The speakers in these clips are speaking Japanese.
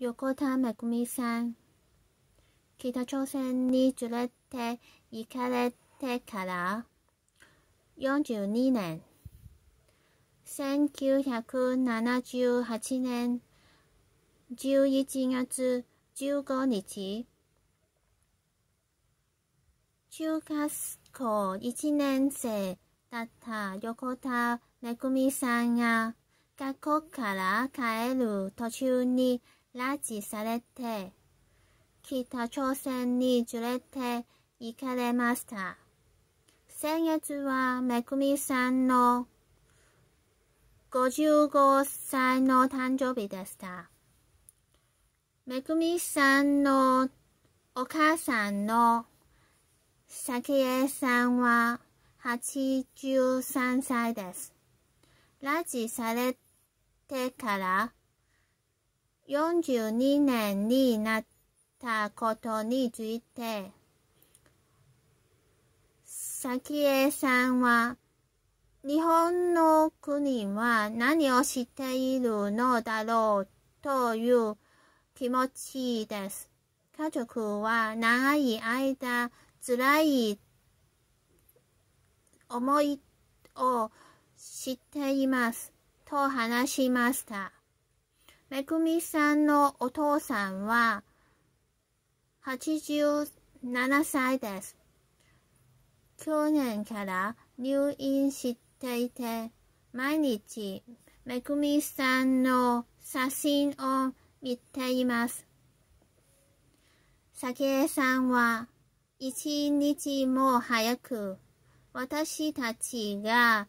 横田めぐみさん北朝鮮に連れて行かれてから42年1978年11月15日中学校1年生だった横田めぐみさんが学校から帰る途中に拉致されて、北朝鮮に連れて行かれました。先月はめぐみさんの55歳の誕生日でした。めぐみさんのお母さんのさきえさんは83歳です。拉致されてから42年になったことについて、早紀江さんは、日本の国は何をしているのだろうという気持ちです。家族は長い間辛い思いをしていますと話しました。めぐみさんのお父さんは87歳です。去年から入院していて、毎日めぐみさんの写真を見ています。さけえさんは一日も早く私たちが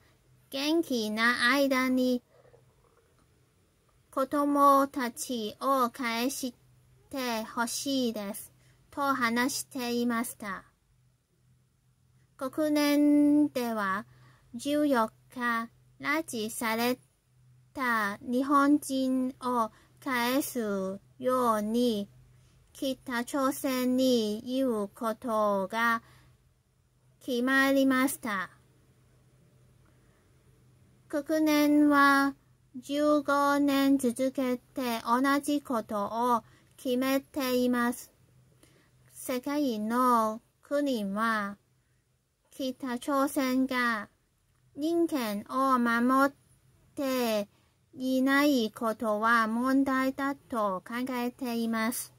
元気な間に子供たちを返してほしいです。と話していました。国連では14日拉致された日本人を返すように北朝鮮に言うことが決まりました。国連は15年続けて同じことを決めています。世界の国は北朝鮮が人権を守っていないことは問題だと考えています。